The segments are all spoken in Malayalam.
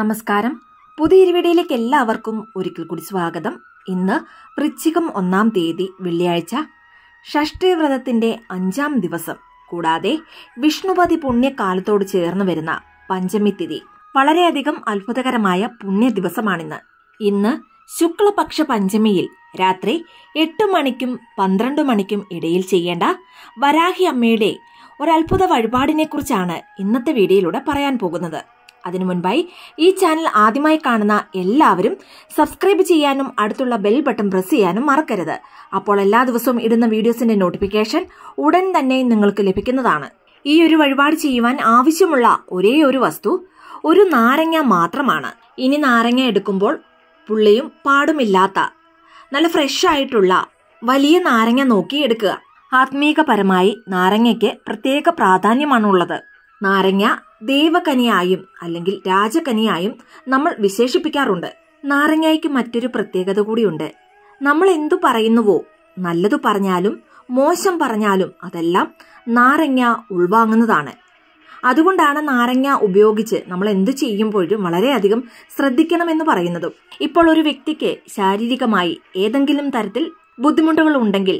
നമസ്കാരം പുതിയ വീഡിയോയിലേക്ക് എല്ലാവർക്കും ഒരിക്കൽ കൂടി സ്വാഗതം ഇന്ന് വൃശ്ചികം ഒന്നാം തീയതി വെള്ളിയാഴ്ച ഷഷ്ടി വ്രതത്തിന്റെ അഞ്ചാം ദിവസം കൂടാതെ വിഷ്ണുപതി പുണ്യകാലത്തോട് ചേർന്ന് വരുന്ന പഞ്ചമി തിഥി വളരെയധികം അത്ഭുതകരമായ പുണ്യ ദിവസമാണിന്ന് ഇന്ന് ശുക്ലപക്ഷ പഞ്ചമിയിൽ രാത്രി എട്ട് മണിക്കും പന്ത്രണ്ട് മണിക്കും ഇടയിൽ ചെയ്യേണ്ട വരാഹി അമ്മയുടെ ഒരത്ഭുത വഴിപാടിനെക്കുറിച്ചാണ് ഇന്നത്തെ വീഡിയോയിലൂടെ പറയാൻ പോകുന്നത് അതിനു മുൻപായി ഈ ചാനൽ ആദ്യമായി കാണുന്ന എല്ലാവരും സബ്സ്ക്രൈബ് ചെയ്യാനും അടുത്തുള്ള ബെൽ ബട്ടൺ പ്രസ് ചെയ്യാനും മറക്കരുത് അപ്പോൾ എല്ലാ ദിവസവും ഇടുന്ന വീഡിയോസിന്റെ നോട്ടിഫിക്കേഷൻ ഉടൻ തന്നെ നിങ്ങൾക്ക് ലഭിക്കുന്നതാണ് ഈ ഒരു വഴിപാട് ചെയ്യുവാൻ ആവശ്യമുള്ള ഒരേ ഒരു വസ്തു ഒരു നാരങ്ങ മാത്രമാണ് ഇനി നാരങ്ങ എടുക്കുമ്പോൾ പുള്ളിയും പാടുമില്ലാത്ത നല്ല ഫ്രഷ് ആയിട്ടുള്ള വലിയ നാരങ്ങ നോക്കി എടുക്കുക ആത്മീയപരമായി നാരങ്ങയ്ക്ക് പ്രത്യേക പ്രാധാന്യമാണുള്ളത് നാരങ്ങ ദേവകനിയായും അല്ലെങ്കിൽ രാജകനിയായും നമ്മൾ വിശേഷിപ്പിക്കാറുണ്ട് നാരങ്ങയ്ക്ക് മറ്റൊരു പ്രത്യേകത കൂടിയുണ്ട് നമ്മൾ എന്തു പറയുന്നുവോ നല്ലതു പറഞ്ഞാലും മോശം പറഞ്ഞാലും അതെല്ലാം നാരങ്ങ ഉൾവാങ്ങുന്നതാണ് അതുകൊണ്ടാണ് നാരങ്ങ ഉപയോഗിച്ച് നമ്മൾ എന്തു ചെയ്യുമ്പോഴും വളരെയധികം ശ്രദ്ധിക്കണമെന്ന് പറയുന്നതും ഇപ്പോൾ ഒരു വ്യക്തിക്ക് ശാരീരികമായി ഏതെങ്കിലും തരത്തിൽ ബുദ്ധിമുട്ടുകൾ ഉണ്ടെങ്കിൽ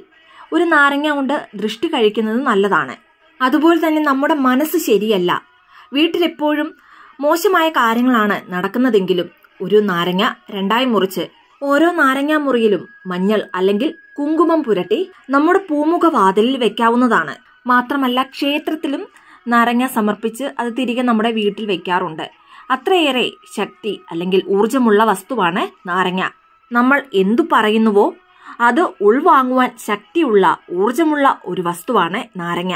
ഒരു നാരങ്ങ കൊണ്ട് ദൃഷ്ടി കഴിക്കുന്നത് നല്ലതാണ് അതുപോലെ തന്നെ നമ്മുടെ മനസ്സ് ശരിയല്ല വീട്ടിലെപ്പോഴും മോശമായ കാര്യങ്ങളാണ് നടക്കുന്നതെങ്കിലും ഒരു നാരങ്ങ രണ്ടായി മുറിച്ച് ഓരോ നാരങ്ങ മുറിയിലും മഞ്ഞൾ അല്ലെങ്കിൽ കുങ്കുമം പുരട്ടി നമ്മുടെ പൂമുഖ വാതിലിൽ വെക്കാവുന്നതാണ് മാത്രമല്ല ക്ഷേത്രത്തിലും നാരങ്ങ സമർപ്പിച്ച് അത് തിരികെ നമ്മുടെ വീട്ടിൽ വെക്കാറുണ്ട് അത്രയേറെ ശക്തി അല്ലെങ്കിൽ ഊർജമുള്ള വസ്തുവാണ് നാരങ്ങ നമ്മൾ എന്തു പറയുന്നുവോ അത് ഉൾവാങ്ങുവാൻ ശക്തിയുള്ള ഊർജമുള്ള ഒരു വസ്തുവാണ് നാരങ്ങ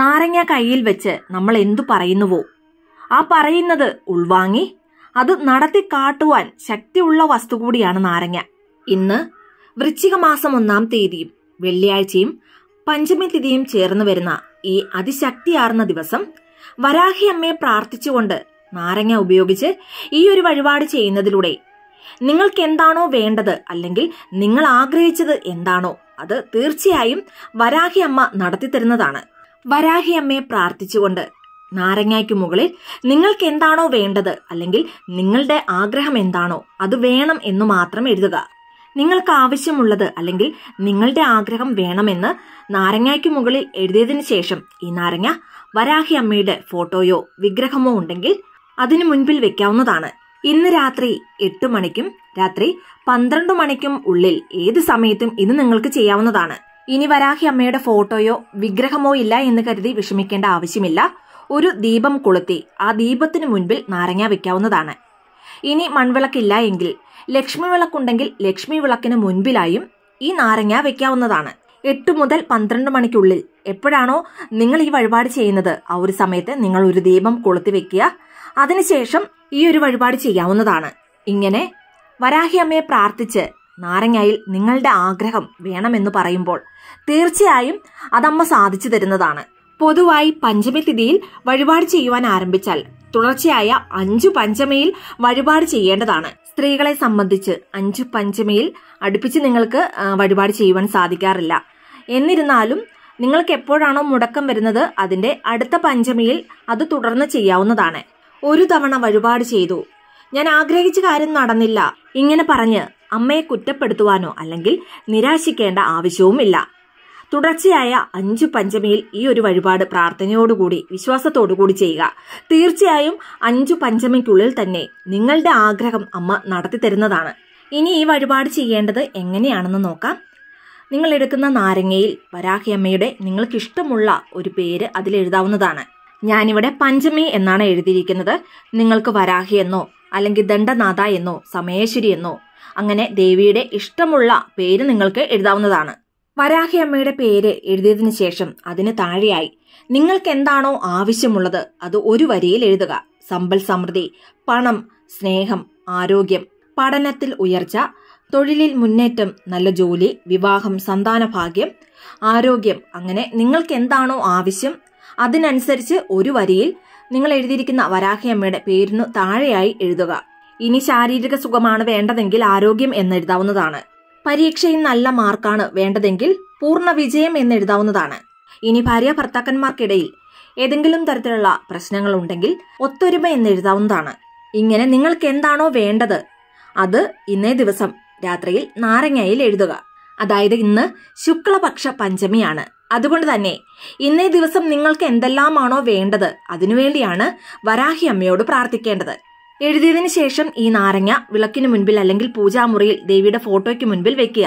നാരങ്ങ കയ്യിൽ വെച്ച് നമ്മൾ എന്തു പറയുന്നുവോ ആ പറയുന്നത് ഉൾവാങ്ങി അത് നടത്തി കാട്ടുവാൻ ശക്തിയുള്ള വസ്തു കൂടിയാണ് നാരങ്ങ ഇന്ന് വൃശ്ചിക മാസം ഒന്നാം തീയതിയും വെള്ളിയാഴ്ചയും പഞ്ചമി തിഥിയും ചേർന്ന് വരുന്ന ഈ അതിശക്തിയാർന്ന ദിവസം വരാഹി അമ്മയെ പ്രാർത്ഥിച്ചുകൊണ്ട് നാരങ്ങ ഉപയോഗിച്ച് ഈ ഒരു വഴിപാട് ചെയ്യുന്നതിലൂടെ നിങ്ങൾക്ക് എന്താണോ വേണ്ടത് അല്ലെങ്കിൽ നിങ്ങൾ ആഗ്രഹിച്ചത് എന്താണോ അത് തീർച്ചയായും വരാഹി അമ്മ തരുന്നതാണ് വരാഹിയമ്മയെ പ്രാർത്ഥിച്ചുകൊണ്ട് നാരങ്ങയ്ക്ക് മുകളിൽ നിങ്ങൾക്ക് എന്താണോ വേണ്ടത് അല്ലെങ്കിൽ നിങ്ങളുടെ ആഗ്രഹം എന്താണോ അത് വേണം എന്ന് മാത്രം എഴുതുക നിങ്ങൾക്ക് ആവശ്യമുള്ളത് അല്ലെങ്കിൽ നിങ്ങളുടെ ആഗ്രഹം വേണമെന്ന് നാരങ്ങയ്ക്ക് മുകളിൽ എഴുതിയതിനു ശേഷം ഈ നാരങ്ങ വരാഹി അമ്മയുടെ ഫോട്ടോയോ വിഗ്രഹമോ ഉണ്ടെങ്കിൽ അതിനു മുൻപിൽ വെക്കാവുന്നതാണ് ഇന്ന് രാത്രി എട്ട് മണിക്കും രാത്രി പന്ത്രണ്ട് മണിക്കും ഉള്ളിൽ ഏത് സമയത്തും ഇത് നിങ്ങൾക്ക് ചെയ്യാവുന്നതാണ് ഇനി വരാഹി അമ്മയുടെ ഫോട്ടോയോ വിഗ്രഹമോ ഇല്ല എന്ന് കരുതി വിഷമിക്കേണ്ട ആവശ്യമില്ല ഒരു ദീപം കൊളുത്തി ആ ദീപത്തിന് മുൻപിൽ നാരങ്ങ വെക്കാവുന്നതാണ് ഇനി മൺവിളക്കില്ല എങ്കിൽ ലക്ഷ്മി വിളക്കുണ്ടെങ്കിൽ ലക്ഷ്മി വിളക്കിന് മുൻപിലായും ഈ നാരങ്ങ വെക്കാവുന്നതാണ് എട്ട് മുതൽ പന്ത്രണ്ട് മണിക്കുള്ളിൽ എപ്പോഴാണോ നിങ്ങൾ ഈ വഴിപാട് ചെയ്യുന്നത് ആ ഒരു സമയത്ത് നിങ്ങൾ ഒരു ദീപം കൊളുത്തി വെക്കുക അതിനുശേഷം ഈ ഒരു വഴിപാട് ചെയ്യാവുന്നതാണ് ഇങ്ങനെ വരാഹി അമ്മയെ പ്രാർത്ഥിച്ച് നാരങ്ങയിൽ നിങ്ങളുടെ ആഗ്രഹം വേണമെന്ന് പറയുമ്പോൾ തീർച്ചയായും അതമ്മ സാധിച്ചു തരുന്നതാണ് പൊതുവായി പഞ്ചമി തിഥിയിൽ വഴിപാട് ചെയ്യുവാൻ ആരംഭിച്ചാൽ തുടർച്ചയായ അഞ്ചു പഞ്ചമയിൽ വഴിപാട് ചെയ്യേണ്ടതാണ് സ്ത്രീകളെ സംബന്ധിച്ച് അഞ്ചു പഞ്ചമയിൽ അടുപ്പിച്ച് നിങ്ങൾക്ക് വഴിപാട് ചെയ്യുവാൻ സാധിക്കാറില്ല എന്നിരുന്നാലും നിങ്ങൾക്ക് എപ്പോഴാണോ മുടക്കം വരുന്നത് അതിന്റെ അടുത്ത പഞ്ചമിയിൽ അത് തുടർന്ന് ചെയ്യാവുന്നതാണ് ഒരു തവണ വഴിപാട് ചെയ്തു ഞാൻ ആഗ്രഹിച്ച കാര്യം നടന്നില്ല ഇങ്ങനെ പറഞ്ഞ് അമ്മയെ കുറ്റപ്പെടുത്തുവാനോ അല്ലെങ്കിൽ നിരാശിക്കേണ്ട ആവശ്യവുമില്ല തുടർച്ചയായ അഞ്ചു പഞ്ചമിയിൽ ഈ ഒരു വഴിപാട് പ്രാർത്ഥനയോടുകൂടി വിശ്വാസത്തോടുകൂടി ചെയ്യുക തീർച്ചയായും അഞ്ചു പഞ്ചമിക്കുള്ളിൽ തന്നെ നിങ്ങളുടെ ആഗ്രഹം അമ്മ നടത്തി തരുന്നതാണ് ഇനി ഈ വഴിപാട് ചെയ്യേണ്ടത് എങ്ങനെയാണെന്ന് നോക്കാം നിങ്ങൾ എടുക്കുന്ന നാരങ്ങയിൽ വരാഹിയമ്മയുടെ നിങ്ങൾക്കിഷ്ടമുള്ള ഒരു പേര് അതിലെഴുതാവുന്നതാണ് ഞാനിവിടെ പഞ്ചമി എന്നാണ് എഴുതിയിരിക്കുന്നത് നിങ്ങൾക്ക് വരാഹി എന്നോ അല്ലെങ്കിൽ ദണ്ഡനാഥ എന്നോ സമയേശ്വരി എന്നോ അങ്ങനെ ദേവിയുടെ ഇഷ്ടമുള്ള പേര് നിങ്ങൾക്ക് എഴുതാവുന്നതാണ് വരാഹി അമ്മയുടെ പേര് എഴുതിയതിനു ശേഷം അതിന് താഴെയായി നിങ്ങൾക്ക് എന്താണോ ആവശ്യമുള്ളത് അത് ഒരു വരിയിൽ എഴുതുക സമ്പൽ സമൃദ്ധി പണം സ്നേഹം ആരോഗ്യം പഠനത്തിൽ ഉയർച്ച തൊഴിലിൽ മുന്നേറ്റം നല്ല ജോലി വിവാഹം സന്താന ഭാഗ്യം ആരോഗ്യം അങ്ങനെ നിങ്ങൾക്ക് എന്താണോ ആവശ്യം അതിനനുസരിച്ച് ഒരു വരിയിൽ നിങ്ങൾ എഴുതിയിരിക്കുന്ന വരാഹി അമ്മയുടെ പേരിനു താഴെയായി എഴുതുക ഇനി ശാരീരിക സുഖമാണ് വേണ്ടതെങ്കിൽ ആരോഗ്യം എന്നെഴുതാവുന്നതാണ് പരീക്ഷയിൽ നല്ല മാർക്കാണ് വേണ്ടതെങ്കിൽ പൂർണ്ണ വിജയം എന്നെഴുതാവുന്നതാണ് ഇനി ഭാര്യ ഭർത്താക്കന്മാർക്കിടയിൽ ഏതെങ്കിലും തരത്തിലുള്ള പ്രശ്നങ്ങൾ ഉണ്ടെങ്കിൽ ഒത്തൊരുമ എന്നെഴുതാവുന്നതാണ് ഇങ്ങനെ നിങ്ങൾക്ക് എന്താണോ വേണ്ടത് അത് ഇന്നേ ദിവസം രാത്രിയിൽ നാരങ്ങയിൽ എഴുതുക അതായത് ഇന്ന് ശുക്ലപക്ഷ പഞ്ചമിയാണ് അതുകൊണ്ട് തന്നെ ഇന്നേ ദിവസം നിങ്ങൾക്ക് എന്തെല്ലാമാണോ വേണ്ടത് അതിനുവേണ്ടിയാണ് വരാഹി അമ്മയോട് പ്രാർത്ഥിക്കേണ്ടത് എഴുതിയതിനു ശേഷം ഈ നാരങ്ങ വിളക്കിനു മുൻപിൽ അല്ലെങ്കിൽ പൂജാമുറിയിൽ ദേവിയുടെ ഫോട്ടോയ്ക്ക് മുൻപിൽ വെക്കുക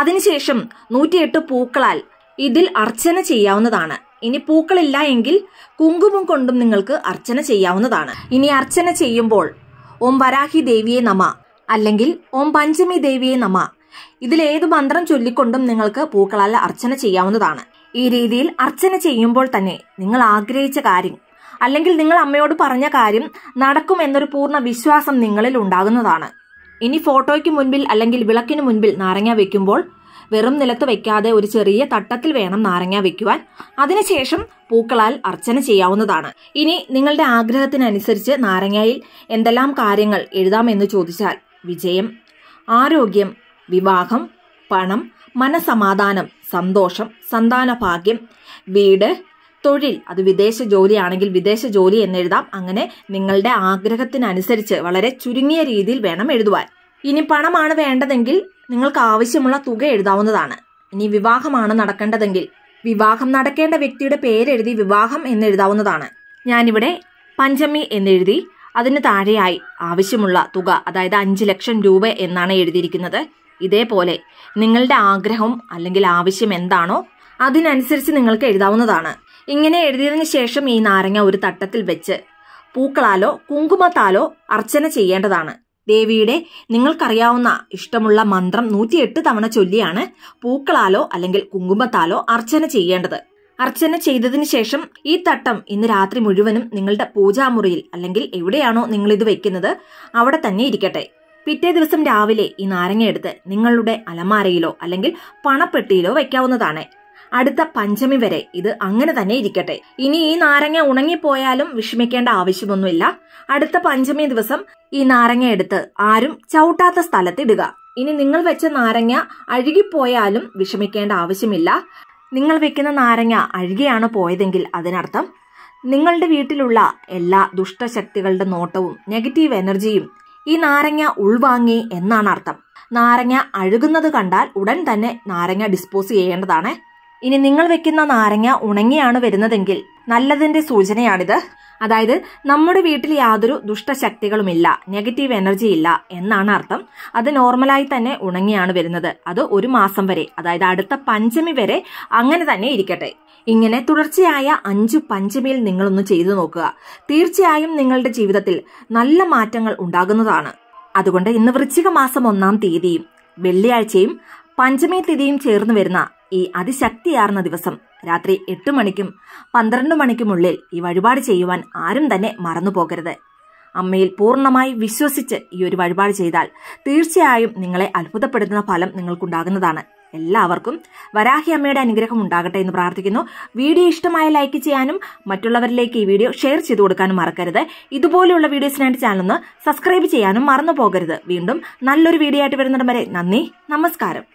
അതിനുശേഷം നൂറ്റിയെട്ട് പൂക്കളാൽ ഇതിൽ അർച്ചന ചെയ്യാവുന്നതാണ് ഇനി പൂക്കളില്ല എങ്കിൽ കുങ്കുമം കൊണ്ടും നിങ്ങൾക്ക് അർച്ചന ചെയ്യാവുന്നതാണ് ഇനി അർച്ചന ചെയ്യുമ്പോൾ ഓം വരാഹി ദേവിയെ നമ അല്ലെങ്കിൽ ഓം പഞ്ചമി ദേവിയെ നമ ഇതിലേത് മന്ത്രം ചൊല്ലിക്കൊണ്ടും നിങ്ങൾക്ക് പൂക്കളാൽ അർച്ചന ചെയ്യാവുന്നതാണ് ഈ രീതിയിൽ അർച്ചന ചെയ്യുമ്പോൾ തന്നെ നിങ്ങൾ ആഗ്രഹിച്ച കാര്യം അല്ലെങ്കിൽ നിങ്ങൾ അമ്മയോട് പറഞ്ഞ കാര്യം നടക്കുമെന്നൊരു പൂർണ്ണ വിശ്വാസം നിങ്ങളിൽ ഉണ്ടാകുന്നതാണ് ഇനി ഫോട്ടോയ്ക്ക് മുൻപിൽ അല്ലെങ്കിൽ വിളക്കിന് മുൻപിൽ നാരങ്ങ വെക്കുമ്പോൾ വെറും നിലത്ത് വെക്കാതെ ഒരു ചെറിയ തട്ടത്തിൽ വേണം നാരങ്ങ വെക്കുവാൻ അതിനുശേഷം പൂക്കളാൽ അർച്ചന ചെയ്യാവുന്നതാണ് ഇനി നിങ്ങളുടെ ആഗ്രഹത്തിനനുസരിച്ച് നാരങ്ങയിൽ എന്തെല്ലാം കാര്യങ്ങൾ എഴുതാമെന്ന് ചോദിച്ചാൽ വിജയം ആരോഗ്യം വിവാഹം പണം മനസമാധാനം സന്തോഷം സന്താനഭാഗ്യം വീട് തൊഴിൽ അത് വിദേശ ജോലിയാണെങ്കിൽ വിദേശ ജോലി എന്നെഴുതാം അങ്ങനെ നിങ്ങളുടെ ആഗ്രഹത്തിനനുസരിച്ച് വളരെ ചുരുങ്ങിയ രീതിയിൽ വേണം എഴുതുവാൻ ഇനി പണമാണ് വേണ്ടതെങ്കിൽ നിങ്ങൾക്ക് ആവശ്യമുള്ള തുക എഴുതാവുന്നതാണ് ഇനി വിവാഹമാണ് നടക്കേണ്ടതെങ്കിൽ വിവാഹം നടക്കേണ്ട വ്യക്തിയുടെ പേരെഴുതി വിവാഹം എന്നെഴുതാവുന്നതാണ് ഞാനിവിടെ പഞ്ചമി എന്നെഴുതി അതിന് താഴെയായി ആവശ്യമുള്ള തുക അതായത് അഞ്ച് ലക്ഷം രൂപ എന്നാണ് എഴുതിയിരിക്കുന്നത് ഇതേപോലെ നിങ്ങളുടെ ആഗ്രഹം അല്ലെങ്കിൽ ആവശ്യം എന്താണോ അതിനനുസരിച്ച് നിങ്ങൾക്ക് എഴുതാവുന്നതാണ് ഇങ്ങനെ എഴുതിയതിനു ശേഷം ഈ നാരങ്ങ ഒരു തട്ടത്തിൽ വെച്ച് പൂക്കളാലോ കുങ്കുമത്താലോ അർച്ചന ചെയ്യേണ്ടതാണ് ദേവിയുടെ നിങ്ങൾക്കറിയാവുന്ന ഇഷ്ടമുള്ള മന്ത്രം നൂറ്റിയെട്ട് തവണ ചൊല്ലിയാണ് പൂക്കളാലോ അല്ലെങ്കിൽ കുങ്കുമത്താലോ അർച്ചന ചെയ്യേണ്ടത് അർച്ചന ചെയ്തതിനു ശേഷം ഈ തട്ടം ഇന്ന് രാത്രി മുഴുവനും നിങ്ങളുടെ പൂജാമുറിയിൽ അല്ലെങ്കിൽ എവിടെയാണോ നിങ്ങൾ ഇത് വെക്കുന്നത് അവിടെ തന്നെ ഇരിക്കട്ടെ പിറ്റേ ദിവസം രാവിലെ ഈ നാരങ്ങ എടുത്ത് നിങ്ങളുടെ അലമാരയിലോ അല്ലെങ്കിൽ പണപ്പെട്ടിയിലോ വെക്കാവുന്നതാണ് അടുത്ത പഞ്ചമി വരെ ഇത് അങ്ങനെ തന്നെ ഇരിക്കട്ടെ ഇനി ഈ നാരങ്ങ ഉണങ്ങിപ്പോയാലും വിഷമിക്കേണ്ട ആവശ്യമൊന്നുമില്ല അടുത്ത പഞ്ചമി ദിവസം ഈ നാരങ്ങ എടുത്ത് ആരും ചവിട്ടാത്ത സ്ഥലത്തിടുക ഇനി നിങ്ങൾ വെച്ച നാരങ്ങ അഴുകിപ്പോയാലും വിഷമിക്കേണ്ട ആവശ്യമില്ല നിങ്ങൾ വെക്കുന്ന നാരങ്ങ അഴുകിയാണ് പോയതെങ്കിൽ അതിനർത്ഥം നിങ്ങളുടെ വീട്ടിലുള്ള എല്ലാ ദുഷ്ടശക്തികളുടെ നോട്ടവും നെഗറ്റീവ് എനർജിയും ഈ നാരങ്ങ ഉൾവാങ്ങി എന്നാണ് അർത്ഥം നാരങ്ങ അഴുകുന്നത് കണ്ടാൽ ഉടൻ തന്നെ നാരങ്ങ ഡിസ്പോസ് ചെയ്യേണ്ടതാണ് ഇനി നിങ്ങൾ വെക്കുന്ന നാരങ്ങ ഉണങ്ങിയാണ് വരുന്നതെങ്കിൽ നല്ലതിന്റെ സൂചനയാണിത് അതായത് നമ്മുടെ വീട്ടിൽ യാതൊരു ദുഷ്ടശക്തികളുമില്ല നെഗറ്റീവ് എനർജി ഇല്ല എന്നാണ് അർത്ഥം അത് നോർമലായി തന്നെ ഉണങ്ങിയാണ് വരുന്നത് അത് ഒരു മാസം വരെ അതായത് അടുത്ത പഞ്ചമി വരെ അങ്ങനെ തന്നെ ഇരിക്കട്ടെ ഇങ്ങനെ തുടർച്ചയായ അഞ്ചു പഞ്ചമിയിൽ നിങ്ങളൊന്ന് ചെയ്തു നോക്കുക തീർച്ചയായും നിങ്ങളുടെ ജീവിതത്തിൽ നല്ല മാറ്റങ്ങൾ ഉണ്ടാകുന്നതാണ് അതുകൊണ്ട് ഇന്ന് വൃശ്ചിക മാസം ഒന്നാം തീയതിയും വെള്ളിയാഴ്ചയും പഞ്ചമി തിഥിയും ചേർന്ന് വരുന്ന ഈ അതിശക്തിയാർന്ന ദിവസം രാത്രി എട്ട് മണിക്കും പന്ത്രണ്ട് മണിക്കുമുള്ളിൽ ഈ വഴിപാട് ചെയ്യുവാൻ ആരും തന്നെ മറന്നു പോകരുത് അമ്മയിൽ പൂർണ്ണമായി വിശ്വസിച്ച് ഈ ഒരു വഴിപാട് ചെയ്താൽ തീർച്ചയായും നിങ്ങളെ അത്ഭുതപ്പെടുത്തുന്ന ഫലം നിങ്ങൾക്കുണ്ടാകുന്നതാണ് എല്ലാവർക്കും വരാഹി അമ്മയുടെ അനുഗ്രഹം ഉണ്ടാകട്ടെ എന്ന് പ്രാർത്ഥിക്കുന്നു വീഡിയോ ഇഷ്ടമായ ലൈക്ക് ചെയ്യാനും മറ്റുള്ളവരിലേക്ക് ഈ വീഡിയോ ഷെയർ ചെയ്തു കൊടുക്കാനും മറക്കരുത് ഇതുപോലെയുള്ള വീഡിയോസിനായിട്ട് ചാനലൊന്ന് സബ്സ്ക്രൈബ് ചെയ്യാനും മറന്നു പോകരുത് വീണ്ടും നല്ലൊരു വീഡിയോ ആയിട്ട് വരുന്നിടം വരെ നന്ദി നമസ്കാരം